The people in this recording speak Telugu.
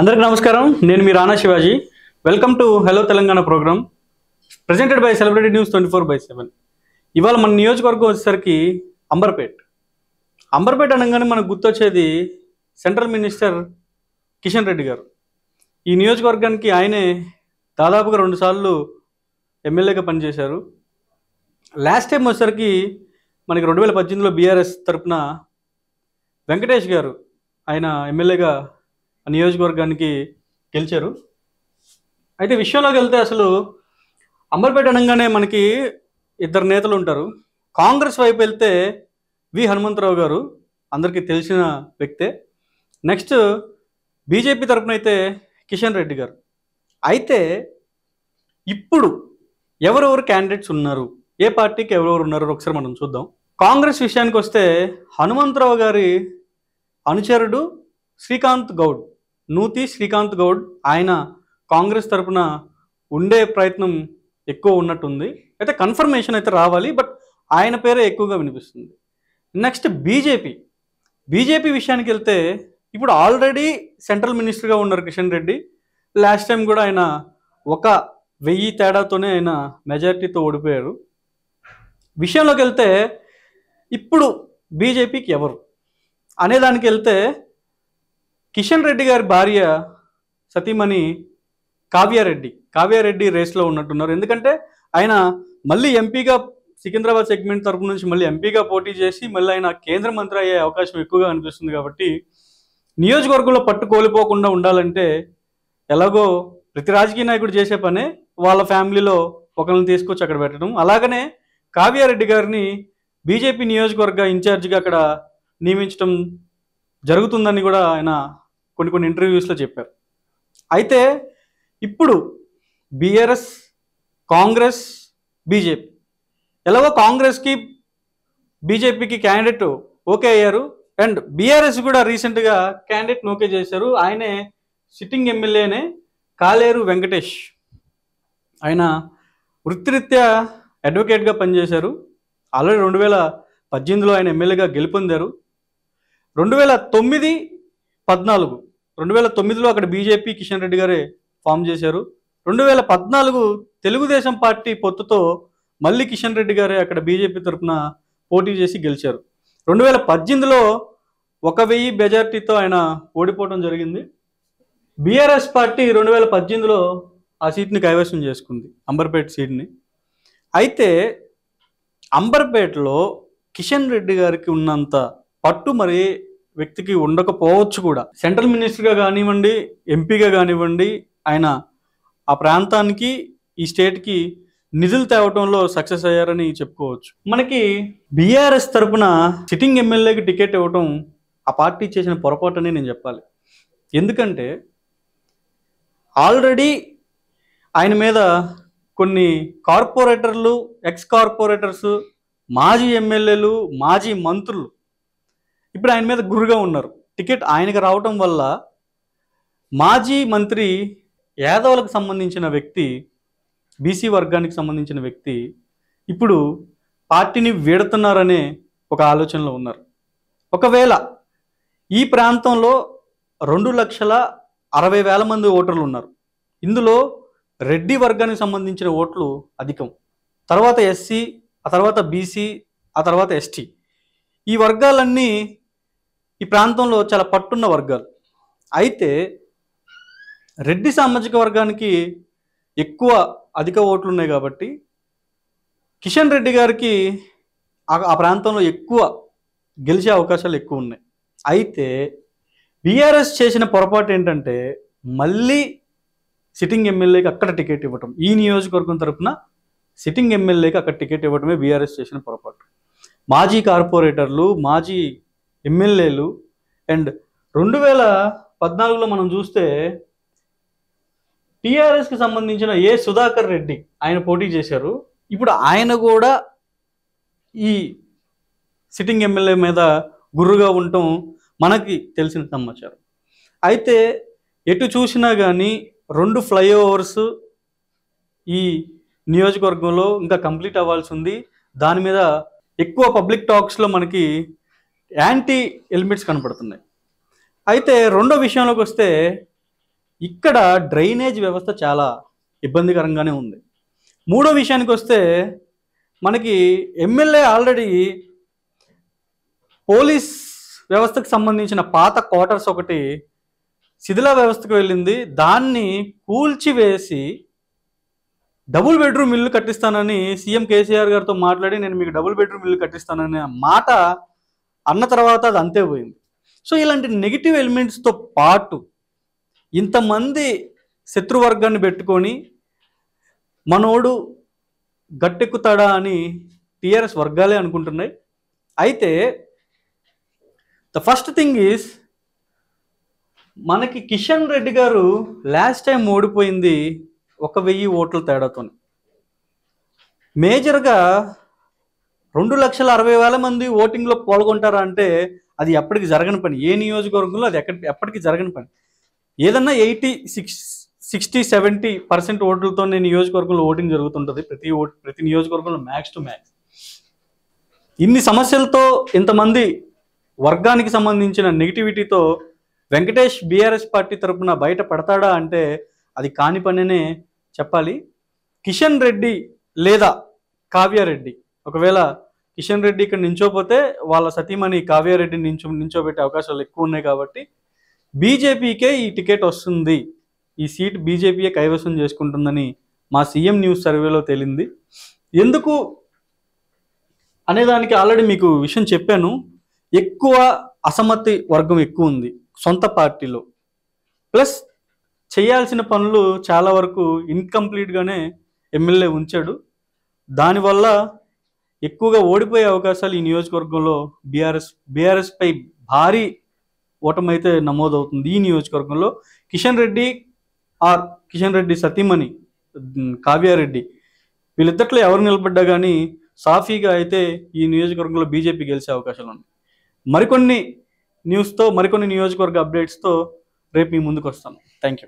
అందరికి నమస్కారం నేను మీ Rana Shivaji welcome to hello Telangana programme presented by celebrity news twenty four by seven ఇవాళ మన నియోజకవర్గం వచ్చేసరికి అంబర్పేట్ అంబర్పేట్ అనగానే మనకు గుర్తొచ్చేది సెంట్రల్ మినిస్టర్ కిషన్ రెడ్డి గారు ఈ నియోజకవర్గానికి ఆయనే దాదాపుగా రెండుసార్లు ఎమ్మెల్యేగా పనిచేశారు లాస్ట్ టైం వచ్చేసరికి మనకి రెండు వేల పద్దెనిమిదిలో బీఆర్ఎస్ తరఫున వెంకటేష్ గారు ఆయన ఎమ్మెల్యేగా నియోజకవర్గానికి గెలిచారు అయితే విషయంలోకి వెళ్తే అసలు అంబర్పేట అనగానే మనకి ఇద్దరు నేతలు ఉంటారు కాంగ్రెస్ వైపు వెళ్తే వి హనుమంతరావు గారు అందరికీ తెలిసిన వ్యక్తే నెక్స్ట్ బీజేపీ తరఫున అయితే కిషన్ రెడ్డి గారు అయితే ఇప్పుడు ఎవరెవరు క్యాండిడేట్స్ ఉన్నారు ఏ పార్టీకి ఎవరెవరు ఉన్నారు ఒకసారి మనం చూద్దాం కాంగ్రెస్ విషయానికి వస్తే హనుమంతరావు గారి అనుచరుడు శ్రీకాంత్ గౌడ్ నూతి శ్రీకాంత్ గౌడ్ ఆయన కాంగ్రెస్ తరఫున ఉండే ప్రయత్నం ఎక్కువ ఉన్నట్టుంది అయితే కన్ఫర్మేషన్ అయితే రావాలి బట్ ఆయన పేరే ఎక్కువగా వినిపిస్తుంది నెక్స్ట్ బీజేపీ బీజేపీ విషయానికి వెళ్తే ఇప్పుడు ఆల్రెడీ సెంట్రల్ మినిస్టర్గా ఉన్నారు కిషన్ రెడ్డి లాస్ట్ టైం కూడా ఆయన ఒక వెయ్యి తేడాతోనే ఆయన మెజారిటీతో ఓడిపోయారు విషయంలోకి వెళ్తే ఇప్పుడు బీజేపీకి ఎవరు అనేదానికి వెళ్తే కిషన్ రెడ్డి గారి భార్య సతీమణి కావ్యారెడ్డి కావ్యారెడ్డి రేస్లో ఉన్నట్టున్నారు ఎందుకంటే ఆయన మళ్ళీ ఎంపీగా సికింద్రాబాద్ సెగ్మెంట్ తరపు నుంచి మళ్ళీ ఎంపీగా పోటీ చేసి మళ్ళీ ఆయన కేంద్ర మంత్రి అయ్యే అవకాశం ఎక్కువగా అనిపిస్తుంది కాబట్టి నియోజకవర్గంలో పట్టు కోల్పోకుండా ఉండాలంటే ఎలాగో ప్రతి రాజకీయ నాయకుడు చేసే పనే వాళ్ళ ఫ్యామిలీలో ఒకరిని తీసుకొచ్చి అక్కడ పెట్టడం అలాగనే కావ్యారెడ్డి గారిని బీజేపీ నియోజకవర్గ ఇన్ఛార్జిగా అక్కడ నియమించడం జరుగుతుందని కూడా ఆయన కొన్ని కొన్ని ఇంటర్వ్యూస్లో చెప్పారు అయితే ఇప్పుడు బీఆర్ఎస్ కాంగ్రెస్ బీజేపీ ఎలాగో కాంగ్రెస్కి బీజేపీకి క్యాండిడేట్ ఓకే అయ్యారు అండ్ బీఆర్ఎస్ కూడా రీసెంట్గా క్యాండిడేట్ ఓకే చేశారు ఆయనే సిట్టింగ్ ఎమ్మెల్యేనే కాలేరు వెంకటేష్ ఆయన వృత్తిరీత్యా అడ్వకేట్గా పనిచేశారు ఆల్రెడీ రెండు వేల పద్దెనిమిదిలో ఆయన ఎమ్మెల్యేగా గెలుపొందారు రెండు వేల తొమ్మిది పద్నాలుగు రెండు వేల తొమ్మిదిలో అక్కడ బీజేపీ కిషన్ రెడ్డి గారే ఫామ్ చేశారు రెండు వేల పద్నాలుగు తెలుగుదేశం పార్టీ పొత్తుతో మళ్ళీ కిషన్ రెడ్డి గారే అక్కడ బీజేపీ తరఫున పోటీ చేసి గెలిచారు రెండు వేల పద్దెనిమిదిలో ఒక వెయ్యి మెజార్టీతో ఆయన ఓడిపోవడం జరిగింది బీఆర్ఎస్ పార్టీ రెండు వేల పద్దెనిమిదిలో ఆ సీట్ని కైవసం చేసుకుంది అంబర్పేట సీట్ని అయితే అంబర్పేటలో కిషన్ రెడ్డి గారికి ఉన్నంత పట్టు మరి వ్యక్తికి ఉండకపోవచ్చు కూడా సెంట్రల్ మినిస్టర్గా కానివ్వండి ఎంపీగా కానివ్వండి ఆయన ఆ ప్రాంతానికి ఈ స్టేట్కి నిధులు తేవటంలో సక్సెస్ అయ్యారని చెప్పుకోవచ్చు మనకి బీఆర్ఎస్ తరఫున సిట్టింగ్ ఎమ్మెల్యేకి టికెట్ ఇవ్వటం ఆ పార్టీ చేసిన పొరపాటని నేను చెప్పాలి ఎందుకంటే ఆల్రెడీ ఆయన మీద కొన్ని కార్పొరేటర్లు ఎక్స్ కార్పొరేటర్స్ మాజీ ఎమ్మెల్యేలు మాజీ మంత్రులు ఇప్పుడు ఆయన మీద గురుగా ఉన్నారు టికెట్ ఆయనకి రావటం వల్ల మాజీ మంత్రి యాదవులకు సంబంధించిన వ్యక్తి బీసీ వర్గానికి సంబంధించిన వ్యక్తి ఇప్పుడు పార్టీని వీడుతున్నారనే ఒక ఆలోచనలో ఉన్నారు ఒకవేళ ఈ ప్రాంతంలో రెండు లక్షల అరవై వేల మంది ఓటర్లు ఉన్నారు ఇందులో రెడ్డి వర్గానికి సంబంధించిన ఓట్లు అధికం తర్వాత ఎస్సీ ఆ తర్వాత బీసీ ఆ తర్వాత ఎస్టీ ఈ వర్గాలన్నీ ఈ ప్రాంతంలో చాలా పట్టున్న వర్గాలు అయితే రెడ్డి సామాజిక వర్గానికి ఎక్కువ అధిక ఓట్లు ఉన్నాయి కాబట్టి కిషన్ రెడ్డి గారికి ఆ ప్రాంతంలో ఎక్కువ గెలిచే అవకాశాలు ఎక్కువ ఉన్నాయి అయితే బీఆర్ఎస్ చేసిన పొరపాటు ఏంటంటే మళ్ళీ సిట్టింగ్ ఎమ్మెల్యేకి అక్కడ టికెట్ ఇవ్వటం ఈ నియోజకవర్గం తరఫున సిట్టింగ్ ఎమ్మెల్యేకి అక్కడ టికెట్ ఇవ్వటమే బీఆర్ఎస్ చేసిన పొరపాటు మాజీ కార్పొరేటర్లు మాజీ ఎమ్మెల్యేలు అండ్ రెండు వేల పద్నాలుగులో మనం చూస్తే టీఆర్ఎస్కి సంబంధించిన ఏ సుధాకర్ రెడ్డి ఆయన పోటీ చేశారు ఇప్పుడు ఆయన కూడా ఈ సిట్టింగ్ ఎమ్మెల్యే మీద గుర్రుగా ఉండటం మనకి తెలిసిన సమాచారం అయితే ఎటు చూసినా కానీ రెండు ఫ్లైఓవర్స్ ఈ నియోజకవర్గంలో ఇంకా కంప్లీట్ అవ్వాల్సి ఉంది దాని మీద ఎక్కువ పబ్లిక్ టాక్స్లో మనకి యాంటీ ఎలిమెంట్స్ కనపడుతున్నాయి అయితే రెండో విషయంలోకి వస్తే ఇక్కడ డ్రైనేజ్ వ్యవస్థ చాలా ఇబ్బందికరంగానే ఉంది మూడో విషయానికి వస్తే మనకి ఎమ్మెల్యే ఆల్రెడీ పోలీస్ వ్యవస్థకు సంబంధించిన పాత క్వార్టర్స్ ఒకటి శిథిల వ్యవస్థకు వెళ్ళింది దాన్ని కూల్చివేసి డబుల్ బెడ్రూమ్ ఇల్లు కట్టిస్తానని సీఎం కేసీఆర్ గారితో మాట్లాడి నేను మీకు డబుల్ బెడ్రూమ్ ఇల్లు కట్టిస్తాననే మాట అన్న తర్వాత అది అంతే పోయింది సో ఇలాంటి నెగిటివ్ ఎలిమెంట్స్తో పాటు ఇంతమంది శత్రువర్గాన్ని పెట్టుకొని మనోడు గట్టెక్కుతాడా అని టీఆర్ఎస్ వర్గాలే అనుకుంటున్నాయి అయితే ద ఫస్ట్ థింగ్ ఈజ్ మనకి కిషన్ రెడ్డి గారు లాస్ట్ టైం ఓడిపోయింది ఒక వెయ్యి ఓట్ల తేడాతో మేజర్గా రెండు లక్షల అరవై వేల మంది ఓటింగ్లో పాల్గొంటారా అంటే అది ఎప్పటికి జరగని పని ఏ నియోజకవర్గంలో అది ఎక్కడ ఎప్పటికీ జరగని పని ఏదన్నా eighty six sixty seventy percent ఓట్లతోనే నియోజకవర్గంలో ఓటింగ్ జరుగుతుంటుంది ప్రతి ఓట్ ప్రతి నియోజకవర్గంలో మ్యాక్స్ టు మ్యాక్స్ ఇన్ని సమస్యలతో ఇంతమంది వర్గానికి సంబంధించిన నెగిటివిటీతో వెంకటేష్ బీఆర్ఎస్ పార్టీ తరఫున బయట పడతాడా అంటే అది కాని పనినే చెప్పాలి కిషన్ రెడ్డి లేదా కావ్యారెడ్డి ఒకవేళ కిషన్ రెడ్డి ఇక్కడ నించోపోతే వాళ్ళ సతీమణి కావ్యారెడ్డి నించో నించోబెట్టే అవకాశాలు ఎక్కువ ఉన్నాయి కాబట్టి బీజేపీకే ఈ టికెట్ వస్తుంది ఈ సీట్ బీజేపీయే కైవసం చేసుకుంటుందని మా సీఎం న్యూస్ సర్వేలో తేలింది ఎందుకు అనేదానికి ఆల్రెడీ మీకు విషయం చెప్పాను ఎక్కువ అసమ్మతి వర్గం ఎక్కువ ఉంది సొంత పార్టీలో ప్లస్ చేయాల్సిన పనులు చాలా వరకు ఇన్కంప్లీట్గానే ఎమ్మెల్యే ఉంచాడు దానివల్ల ఎక్కువగా ఓడిపోయే అవకాశాలు ఈ నియోజకవర్గంలో బీఆర్ఎస్ పై భారీ ఓటమైతే నమోదవుతుంది ఈ నియోజకవర్గంలో కిషన్ రెడ్డి ఆర్ కిషన్ రెడ్డి సతీమణి కావ్యారెడ్డి వీళ్ళిద్దట్లో ఎవరు నిలబడ్డా కానీ సాఫీగా అయితే ఈ నియోజకవర్గంలో బీజేపీ గెలిచే అవకాశాలు ఉన్నాయి మరికొన్ని న్యూస్తో మరికొన్ని నియోజకవర్గ అప్డేట్స్తో రేపు మీ ముందుకు వస్తాను థ్యాంక్ యూ